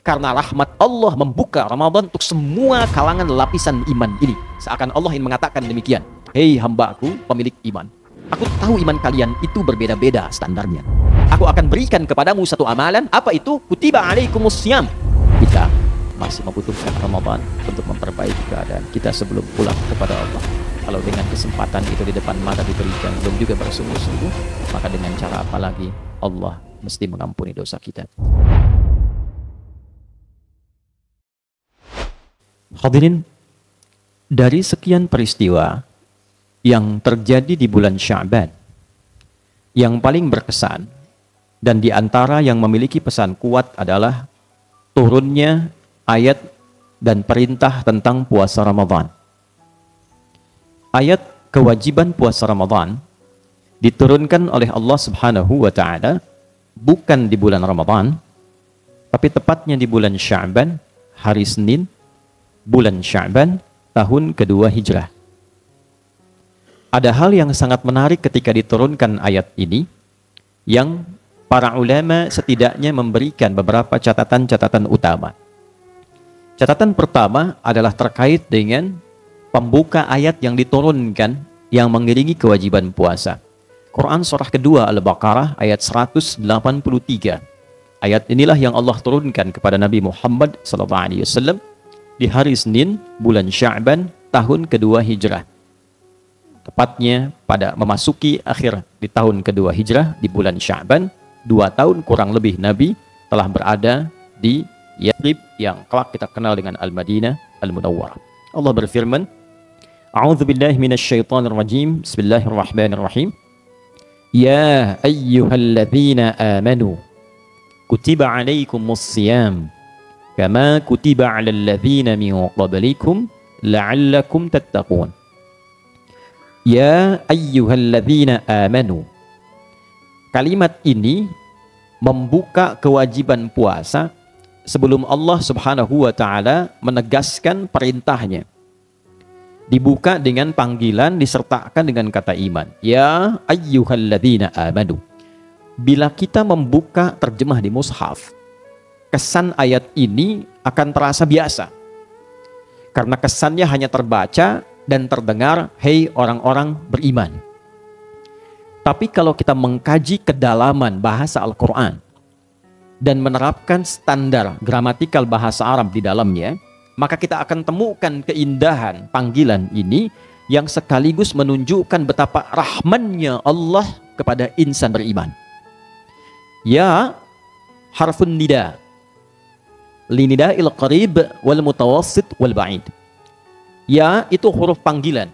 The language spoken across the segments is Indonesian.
Karena rahmat Allah membuka Ramadan untuk semua kalangan lapisan iman ini. Seakan Allah ingin mengatakan demikian. Hei hamba aku pemilik iman. Aku tahu iman kalian itu berbeda-beda standarnya. Aku akan berikan kepadamu satu amalan. Apa itu? Kutiba siam. Kita masih membutuhkan Ramadan untuk memperbaiki keadaan kita sebelum pulang kepada Allah. Kalau dengan kesempatan itu di depan mata diberikan, belum juga bersungguh-sungguh, maka dengan cara apa lagi Allah mesti mengampuni dosa kita. Hadirin, dari sekian peristiwa yang terjadi di bulan Syaban, yang paling berkesan dan di antara yang memiliki pesan kuat adalah turunnya ayat dan perintah tentang puasa Ramadan. Ayat kewajiban puasa Ramadan diturunkan oleh Allah Subhanahu wa taala bukan di bulan Ramadan tapi tepatnya di bulan Sya'ban hari Senin bulan Syaban tahun kedua Hijrah. Ada hal yang sangat menarik ketika diturunkan ayat ini yang para ulama setidaknya memberikan beberapa catatan-catatan utama. Catatan pertama adalah terkait dengan pembuka ayat yang diturunkan yang mengiringi kewajiban puasa. Quran surah kedua Al-Baqarah ayat 183. Ayat inilah yang Allah turunkan kepada Nabi Muhammad sallallahu alaihi wasallam di hari Senin bulan Sya'ban tahun kedua Hijrah. Tepatnya pada memasuki akhir di tahun kedua Hijrah di bulan Sya'ban, dua tahun kurang lebih Nabi telah berada di Yathrib yang kelak kita kenal dengan Al-Madinah Al-Munawwarah. Allah berfirman, A'udzu billahi minasyaitonir rajim. Bismillahirrahmanirrahim. Ya ayyuhalladzina amanu kutiba alaikumus siyam kama kutiba 'alal ladzina min qablikum la'allakum tattaqun ya ayyuhalladzina amanu kalimat ini membuka kewajiban puasa sebelum Allah Subhanahu wa taala menegaskan perintahnya dibuka dengan panggilan disertakan dengan kata iman ya ayyuhalladzina amanu bila kita membuka terjemah di mushaf kesan ayat ini akan terasa biasa. Karena kesannya hanya terbaca dan terdengar, hei orang-orang beriman. Tapi kalau kita mengkaji kedalaman bahasa Al-Quran dan menerapkan standar gramatikal bahasa Arab di dalamnya, maka kita akan temukan keindahan panggilan ini yang sekaligus menunjukkan betapa rahmannya Allah kepada insan beriman. Ya harfun nida linida'il qarib wal mutawassit wal ba'id. Ya itu huruf panggilan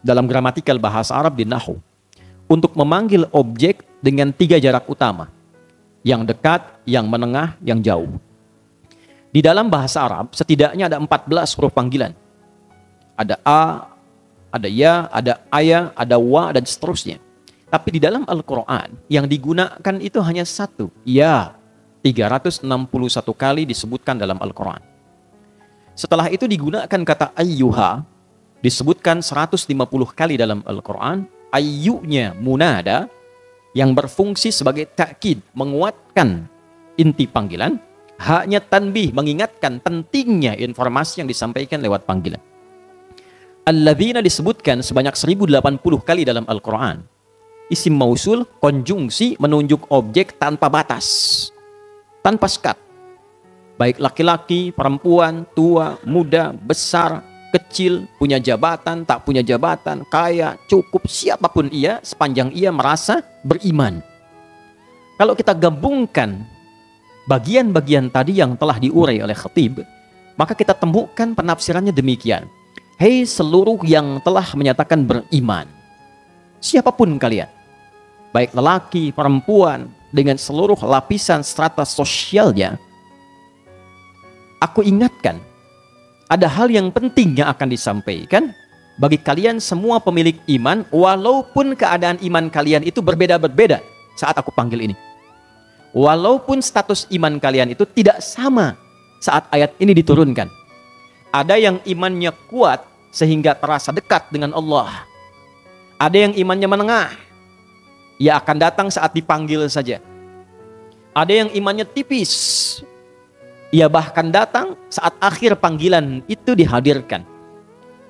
dalam gramatikal bahasa Arab di Nahu untuk memanggil objek dengan tiga jarak utama yang dekat, yang menengah, yang jauh. Di dalam bahasa Arab setidaknya ada 14 huruf panggilan. Ada A, ada Ya, ada Aya, ada Wa, dan seterusnya. Tapi di dalam Al-Quran yang digunakan itu hanya satu, Ya. 361 kali disebutkan dalam Al-Quran. Setelah itu digunakan kata ayyuha, disebutkan 150 kali dalam Al-Quran. Ayyunya munada, yang berfungsi sebagai takkid, menguatkan inti panggilan. Haknya tanbih, mengingatkan pentingnya informasi yang disampaikan lewat panggilan. Alladzina disebutkan sebanyak 1080 kali dalam Al-Quran isim mausul, konjungsi menunjuk objek tanpa batas tanpa sekat. Baik laki-laki, perempuan, tua, muda, besar, kecil, punya jabatan, tak punya jabatan, kaya, cukup, siapapun ia, sepanjang ia merasa beriman. Kalau kita gabungkan bagian-bagian tadi yang telah diurai oleh khatib, maka kita temukan penafsirannya demikian. Hei seluruh yang telah menyatakan beriman, siapapun kalian, baik lelaki, perempuan, dengan seluruh lapisan strata sosialnya, aku ingatkan ada hal yang penting yang akan disampaikan bagi kalian semua pemilik iman walaupun keadaan iman kalian itu berbeda beda saat aku panggil ini. Walaupun status iman kalian itu tidak sama saat ayat ini diturunkan. Ada yang imannya kuat sehingga terasa dekat dengan Allah. Ada yang imannya menengah ia akan datang saat dipanggil saja. Ada yang imannya tipis. Ia bahkan datang saat akhir panggilan itu dihadirkan.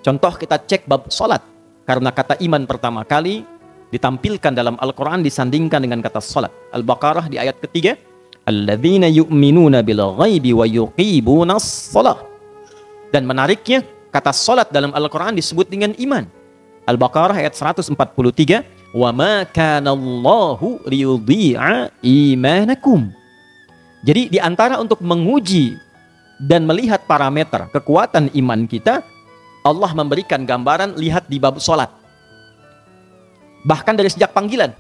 Contoh kita cek bab sholat, Karena kata iman pertama kali ditampilkan dalam Al-Quran disandingkan dengan kata sholat. Al-Baqarah di ayat ketiga. Alladzina yu'minuna bil ghaibi wa yuqibuna salat. Dan menariknya kata sholat dalam Al-Quran disebut dengan iman. Al-Baqarah ayat 143 wa ma kanallahu liyudhi'a imanakum. Jadi di antara untuk menguji dan melihat parameter kekuatan iman kita, Allah memberikan gambaran lihat di bab salat. Bahkan dari sejak panggilan.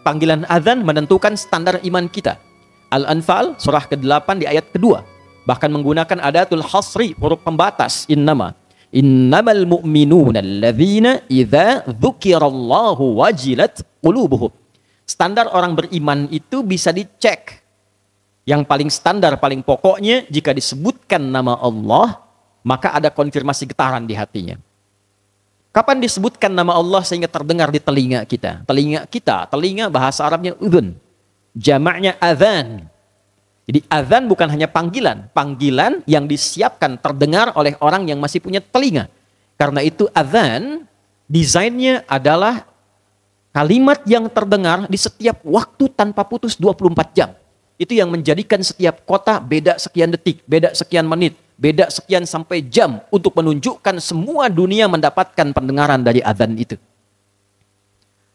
Panggilan azan menentukan standar iman kita. Al-Anfal surah ke-8 di ayat kedua. Bahkan menggunakan adatul hasri, huruf pembatas, innama Innamal mu'minuna alladzina idza dzukirallahu wajilat qulubuhum. Standar orang beriman itu bisa dicek. Yang paling standar, paling pokoknya jika disebutkan nama Allah, maka ada konfirmasi getaran di hatinya. Kapan disebutkan nama Allah sehingga terdengar di telinga kita? Telinga kita, telinga bahasa Arabnya udun. Jamaknya adhan. Jadi azan bukan hanya panggilan, panggilan yang disiapkan terdengar oleh orang yang masih punya telinga. Karena itu azan desainnya adalah kalimat yang terdengar di setiap waktu tanpa putus 24 jam. Itu yang menjadikan setiap kota beda sekian detik, beda sekian menit, beda sekian sampai jam untuk menunjukkan semua dunia mendapatkan pendengaran dari azan itu.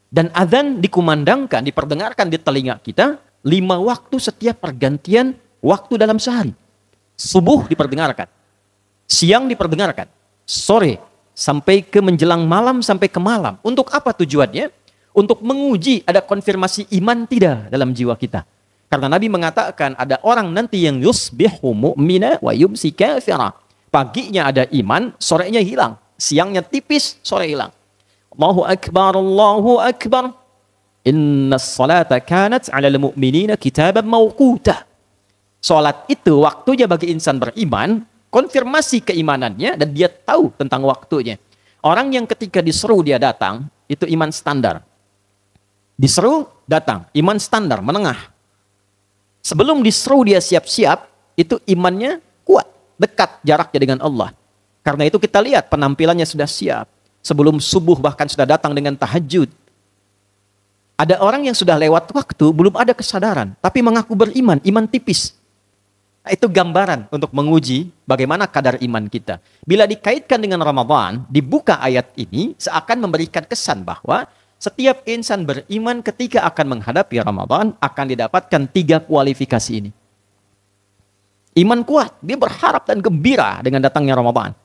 Dan azan dikumandangkan, diperdengarkan di telinga kita lima waktu setiap pergantian waktu dalam sehari. Subuh diperdengarkan, siang diperdengarkan, sore sampai ke menjelang malam sampai ke malam. Untuk apa tujuannya? Untuk menguji ada konfirmasi iman tidak dalam jiwa kita. Karena Nabi mengatakan ada orang nanti yang yusbihu mu'mina wa yumsi kafira. Paginya ada iman, sorenya hilang. Siangnya tipis, sore hilang. Allahu Akbar, Allahu Akbar. Inna salata kanat ala mu'minina kitaban mawkuta. Salat itu waktunya bagi insan beriman, konfirmasi keimanannya dan dia tahu tentang waktunya. Orang yang ketika diseru dia datang, itu iman standar. Diseru datang, iman standar menengah. Sebelum diseru dia siap-siap, itu imannya kuat, dekat jaraknya dengan Allah. Karena itu kita lihat penampilannya sudah siap. Sebelum subuh bahkan sudah datang dengan tahajud ada orang yang sudah lewat waktu, belum ada kesadaran, tapi mengaku beriman, iman tipis. Nah, itu gambaran untuk menguji bagaimana kadar iman kita. Bila dikaitkan dengan Ramadan, dibuka ayat ini seakan memberikan kesan bahwa setiap insan beriman ketika akan menghadapi Ramadan akan didapatkan tiga kualifikasi ini. Iman kuat, dia berharap dan gembira dengan datangnya Ramadan.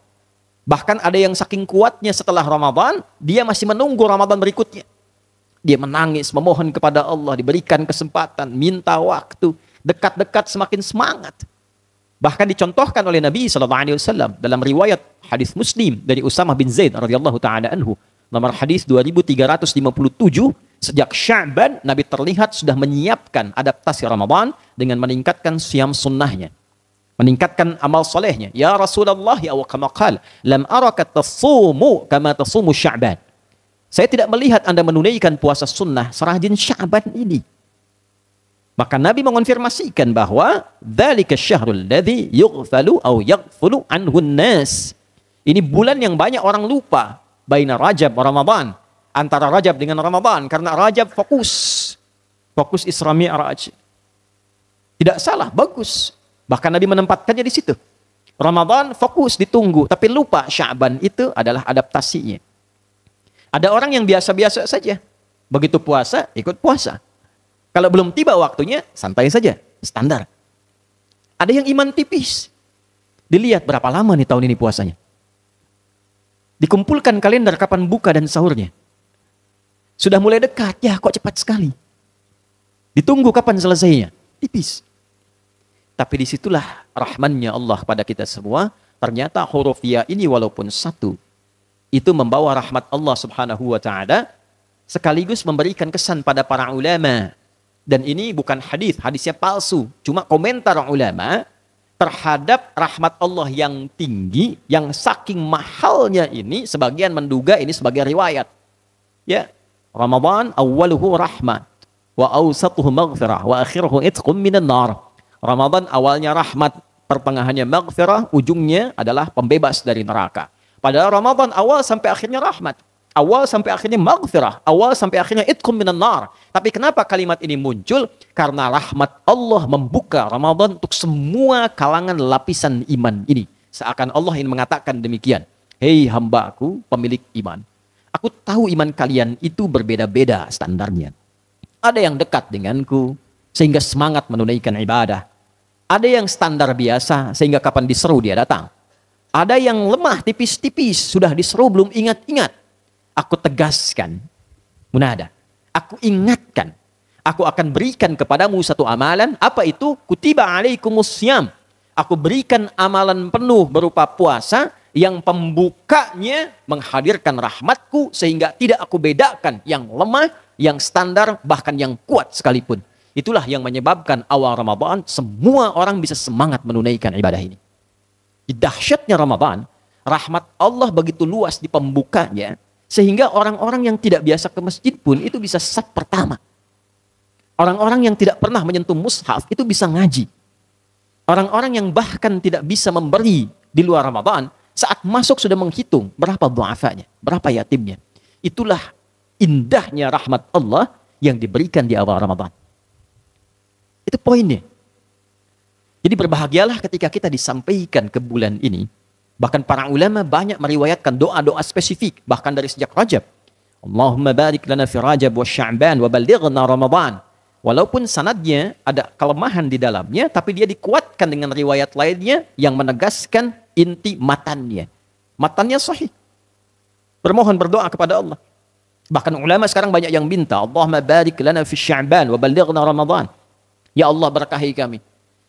Bahkan ada yang saking kuatnya setelah Ramadan, dia masih menunggu Ramadan berikutnya. Dia menangis, memohon kepada Allah, diberikan kesempatan, minta waktu, dekat-dekat semakin semangat. Bahkan dicontohkan oleh Nabi saw dalam riwayat hadis Muslim dari Usamah bin Zaid radhiyallahu taala anhu nomor hadis 2357 sejak Syaban Nabi terlihat sudah menyiapkan adaptasi Ramadan dengan meningkatkan siam sunnahnya meningkatkan amal solehnya. Ya Rasulullah ya wa kama qal, lam araka tasumu kama tasumu Sya'ban. Saya tidak melihat Anda menunaikan puasa sunnah serajin Syaban ini. Maka Nabi mengonfirmasikan bahwa ذَلِكَ الشَّهْرُ الَّذِي يُغْفَلُ أَوْ يَغْفُلُ عَنْهُ النَّاسِ Ini bulan yang banyak orang lupa baina Rajab Ramadan, antara Rajab dengan Ramadan karena Rajab fokus fokus Isra Mi'raj. Tidak salah, bagus. Bahkan Nabi menempatkannya di situ. Ramadan fokus ditunggu tapi lupa Syaban itu adalah adaptasinya. Ada orang yang biasa-biasa saja. Begitu puasa, ikut puasa. Kalau belum tiba waktunya, santai saja. Standar. Ada yang iman tipis. Dilihat berapa lama nih tahun ini puasanya. Dikumpulkan kalender kapan buka dan sahurnya. Sudah mulai dekat, ya kok cepat sekali. Ditunggu kapan selesainya. Tipis. Tapi disitulah rahmannya Allah pada kita semua. Ternyata huruf ya ini walaupun satu, itu membawa rahmat Allah Subhanahu wa taala sekaligus memberikan kesan pada para ulama. Dan ini bukan hadis, hadisnya palsu, cuma komentar ulama terhadap rahmat Allah yang tinggi yang saking mahalnya ini sebagian menduga ini sebagai riwayat. Ya, Ramadan awaluhu rahmat wa awsatuhu maghfirah wa akhiruhu itqum minan nar. Ramadan awalnya rahmat, pertengahannya maghfirah, ujungnya adalah pembebas dari neraka. Padahal Ramadan awal sampai akhirnya rahmat. Awal sampai akhirnya maghfirah. Awal sampai akhirnya itkum minan nar. Tapi kenapa kalimat ini muncul? Karena rahmat Allah membuka Ramadan untuk semua kalangan lapisan iman ini. Seakan Allah ingin mengatakan demikian. Hei hambaku pemilik iman. Aku tahu iman kalian itu berbeda-beda standarnya. Ada yang dekat denganku sehingga semangat menunaikan ibadah. Ada yang standar biasa sehingga kapan diseru dia datang ada yang lemah tipis-tipis, sudah diseru belum ingat-ingat. Aku tegaskan, munada. Aku ingatkan. Aku akan berikan kepadamu satu amalan. Apa itu? Kutiba kumus siam. Aku berikan amalan penuh berupa puasa yang pembukanya menghadirkan rahmatku sehingga tidak aku bedakan yang lemah, yang standar, bahkan yang kuat sekalipun. Itulah yang menyebabkan awal Ramadan semua orang bisa semangat menunaikan ibadah ini dahsyatnya Ramadan, rahmat Allah begitu luas di pembukanya, sehingga orang-orang yang tidak biasa ke masjid pun itu bisa sab pertama. Orang-orang yang tidak pernah menyentuh mushaf itu bisa ngaji. Orang-orang yang bahkan tidak bisa memberi di luar Ramadan, saat masuk sudah menghitung berapa du'afanya, berapa yatimnya. Itulah indahnya rahmat Allah yang diberikan di awal Ramadan. Itu poinnya. Jadi berbahagialah ketika kita disampaikan ke bulan ini. Bahkan para ulama banyak meriwayatkan doa-doa spesifik bahkan dari sejak Rajab. Allahumma barik lana fi Rajab wa Sya'ban wa Ramadan. Walaupun sanadnya ada kelemahan di dalamnya, tapi dia dikuatkan dengan riwayat lainnya yang menegaskan inti matannya. Matannya sahih. Bermohon berdoa kepada Allah. Bahkan ulama sekarang banyak yang minta, Allahumma barik lana fi Sya'ban wa ballighna Ramadan. Ya Allah berkahi kami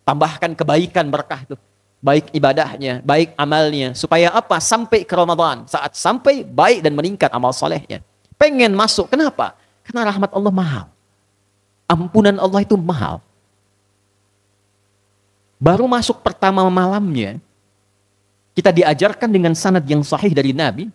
Tambahkan kebaikan berkah itu. Baik ibadahnya, baik amalnya. Supaya apa? Sampai ke Ramadan. Saat sampai baik dan meningkat amal solehnya. Pengen masuk. Kenapa? Karena rahmat Allah mahal. Ampunan Allah itu mahal. Baru masuk pertama malamnya, kita diajarkan dengan sanad yang sahih dari Nabi,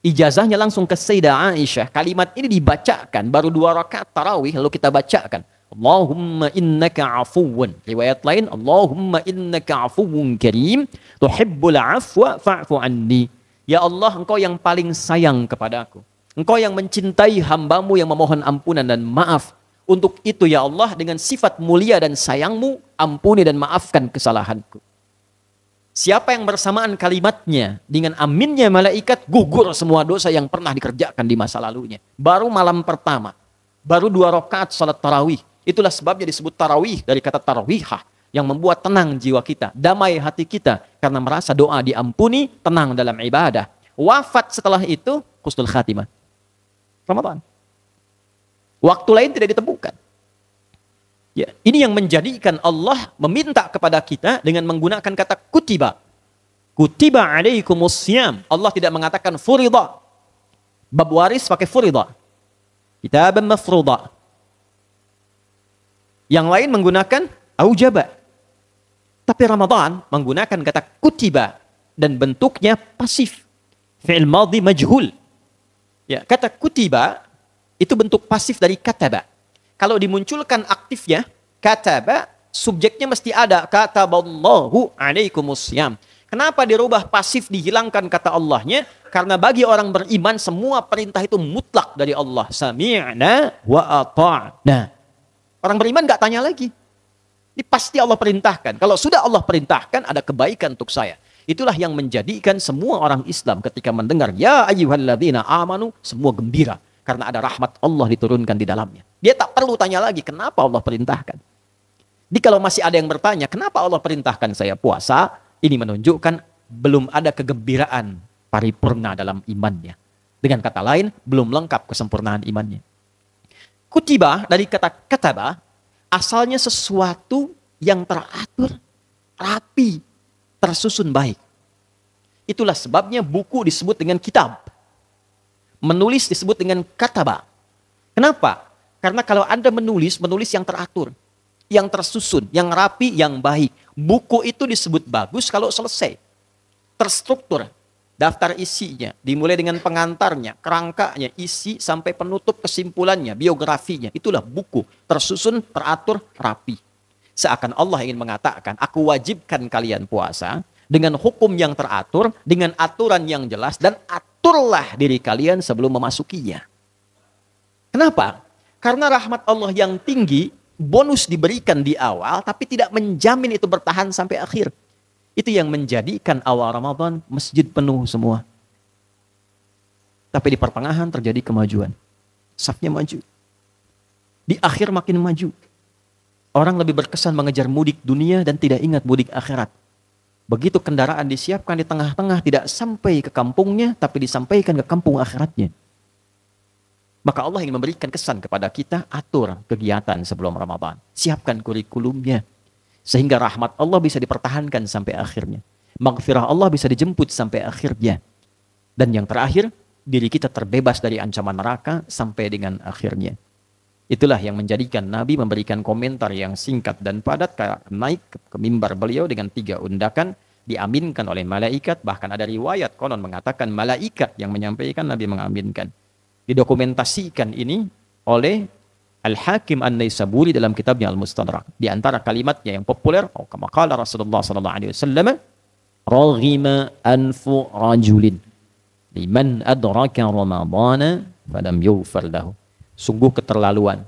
ijazahnya langsung ke Sayyidah Aisyah. Kalimat ini dibacakan, baru dua rakaat tarawih lalu kita bacakan. Allahumma innaka afuwun. Riwayat lain, Allahumma innaka afuwun karim, tuhibbul afwa fa'fu anni. Ya Allah, engkau yang paling sayang kepada aku. Engkau yang mencintai hambamu yang memohon ampunan dan maaf. Untuk itu ya Allah, dengan sifat mulia dan sayangmu, ampuni dan maafkan kesalahanku. Siapa yang bersamaan kalimatnya dengan aminnya malaikat gugur semua dosa yang pernah dikerjakan di masa lalunya. Baru malam pertama, baru dua rakaat salat tarawih, Itulah sebabnya disebut tarawih dari kata tarawihah yang membuat tenang jiwa kita, damai hati kita karena merasa doa diampuni, tenang dalam ibadah. Wafat setelah itu kustul khatimah. Ramadan. Waktu lain tidak ditemukan. Ya, ini yang menjadikan Allah meminta kepada kita dengan menggunakan kata kutiba. Kutiba alaikumus Allah tidak mengatakan furida. Bab waris pakai furida. Kitaban mafruda. Yang lain menggunakan aujaba. Tapi Ramadan menggunakan kata kutiba dan bentuknya pasif. Fi'il madhi majhul. Ya, kata kutiba itu bentuk pasif dari kataba. Kalau dimunculkan aktifnya, kataba, subjeknya mesti ada. Kataballahu alaikumusiyam. Kenapa dirubah pasif dihilangkan kata Allahnya? Karena bagi orang beriman semua perintah itu mutlak dari Allah. Sami'na wa ata'na. Orang beriman nggak tanya lagi. Ini pasti Allah perintahkan. Kalau sudah Allah perintahkan ada kebaikan untuk saya. Itulah yang menjadikan semua orang Islam ketika mendengar ya ayyuhalladzina amanu semua gembira karena ada rahmat Allah diturunkan di dalamnya. Dia tak perlu tanya lagi kenapa Allah perintahkan. Jadi kalau masih ada yang bertanya, kenapa Allah perintahkan saya puasa? Ini menunjukkan belum ada kegembiraan paripurna dalam imannya. Dengan kata lain, belum lengkap kesempurnaan imannya kutiba dari kata kataba asalnya sesuatu yang teratur, rapi, tersusun baik. Itulah sebabnya buku disebut dengan kitab. Menulis disebut dengan kataba. Kenapa? Karena kalau Anda menulis, menulis yang teratur, yang tersusun, yang rapi, yang baik. Buku itu disebut bagus kalau selesai, terstruktur, daftar isinya, dimulai dengan pengantarnya, kerangkanya, isi sampai penutup kesimpulannya, biografinya. Itulah buku tersusun, teratur, rapi. Seakan Allah ingin mengatakan, aku wajibkan kalian puasa dengan hukum yang teratur, dengan aturan yang jelas, dan aturlah diri kalian sebelum memasukinya. Kenapa? Karena rahmat Allah yang tinggi, bonus diberikan di awal, tapi tidak menjamin itu bertahan sampai akhir. Itu yang menjadikan awal Ramadan masjid penuh semua. Tapi di pertengahan terjadi kemajuan. Safnya maju. Di akhir makin maju. Orang lebih berkesan mengejar mudik dunia dan tidak ingat mudik akhirat. Begitu kendaraan disiapkan di tengah-tengah tidak sampai ke kampungnya tapi disampaikan ke kampung akhiratnya. Maka Allah ingin memberikan kesan kepada kita, atur kegiatan sebelum Ramadan. Siapkan kurikulumnya, sehingga rahmat Allah bisa dipertahankan sampai akhirnya. Maghfirah Allah bisa dijemput sampai akhirnya. Dan yang terakhir, diri kita terbebas dari ancaman neraka sampai dengan akhirnya. Itulah yang menjadikan Nabi memberikan komentar yang singkat dan padat naik ke mimbar beliau dengan tiga undakan diaminkan oleh malaikat bahkan ada riwayat konon mengatakan malaikat yang menyampaikan Nabi mengaminkan didokumentasikan ini oleh Al-Hakim An-Naisaburi dalam kitabnya Al-Mustadrak. Di antara kalimatnya yang populer, oh, kama kala Rasulullah sallallahu alaihi wasallam, "Raghima anfu rajulin liman adraka Ramadhana falam yufar lahu." Sungguh keterlaluan.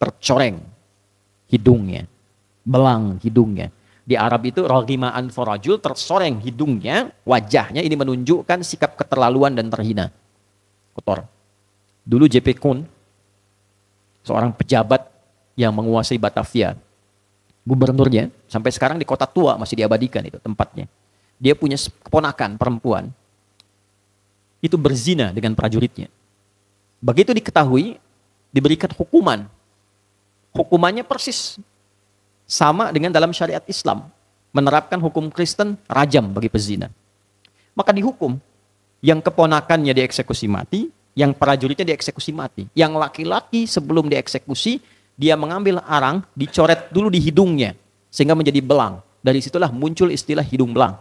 Tercoreng hidungnya, belang hidungnya. Di Arab itu raghima anfu rajul tersoreng hidungnya, wajahnya ini menunjukkan sikap keterlaluan dan terhina. Kotor. Dulu JP Kun seorang pejabat yang menguasai Batavia. Gubernurnya sampai sekarang di kota tua masih diabadikan itu tempatnya. Dia punya keponakan perempuan itu berzina dengan prajuritnya. Begitu diketahui diberikan hukuman. Hukumannya persis sama dengan dalam syariat Islam menerapkan hukum Kristen rajam bagi pezina. Maka dihukum yang keponakannya dieksekusi mati, yang prajuritnya dieksekusi mati. Yang laki-laki sebelum dieksekusi, dia mengambil arang, dicoret dulu di hidungnya, sehingga menjadi belang. Dari situlah muncul istilah hidung belang.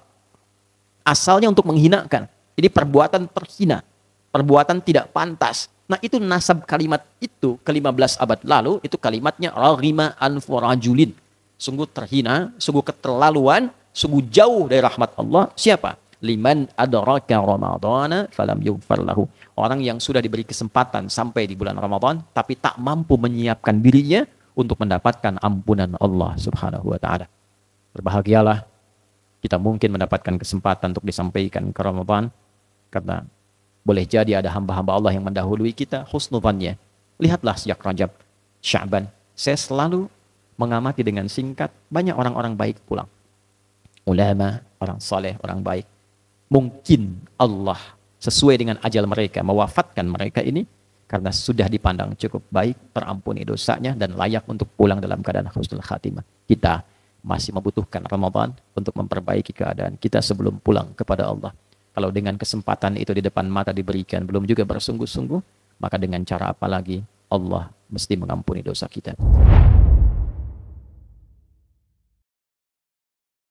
Asalnya untuk menghinakan. Jadi perbuatan terhina, perbuatan tidak pantas. Nah itu nasab kalimat itu ke-15 abad lalu, itu kalimatnya ragima anfurajulin. Sungguh terhina, sungguh keterlaluan, sungguh jauh dari rahmat Allah. Siapa? liman adraka ramadhana falam yughfar lahu. Orang yang sudah diberi kesempatan sampai di bulan Ramadan tapi tak mampu menyiapkan dirinya untuk mendapatkan ampunan Allah Subhanahu wa taala. Berbahagialah kita mungkin mendapatkan kesempatan untuk disampaikan ke Ramadan karena boleh jadi ada hamba-hamba Allah yang mendahului kita husnufannya. Lihatlah sejak Rajab, Syaban, saya selalu mengamati dengan singkat banyak orang-orang baik pulang. Ulama, orang saleh orang baik mungkin Allah sesuai dengan ajal mereka mewafatkan mereka ini karena sudah dipandang cukup baik, terampuni dosanya dan layak untuk pulang dalam keadaan khusnul khatimah. Kita masih membutuhkan Ramadan untuk memperbaiki keadaan kita sebelum pulang kepada Allah. Kalau dengan kesempatan itu di depan mata diberikan belum juga bersungguh-sungguh, maka dengan cara apa lagi Allah mesti mengampuni dosa kita.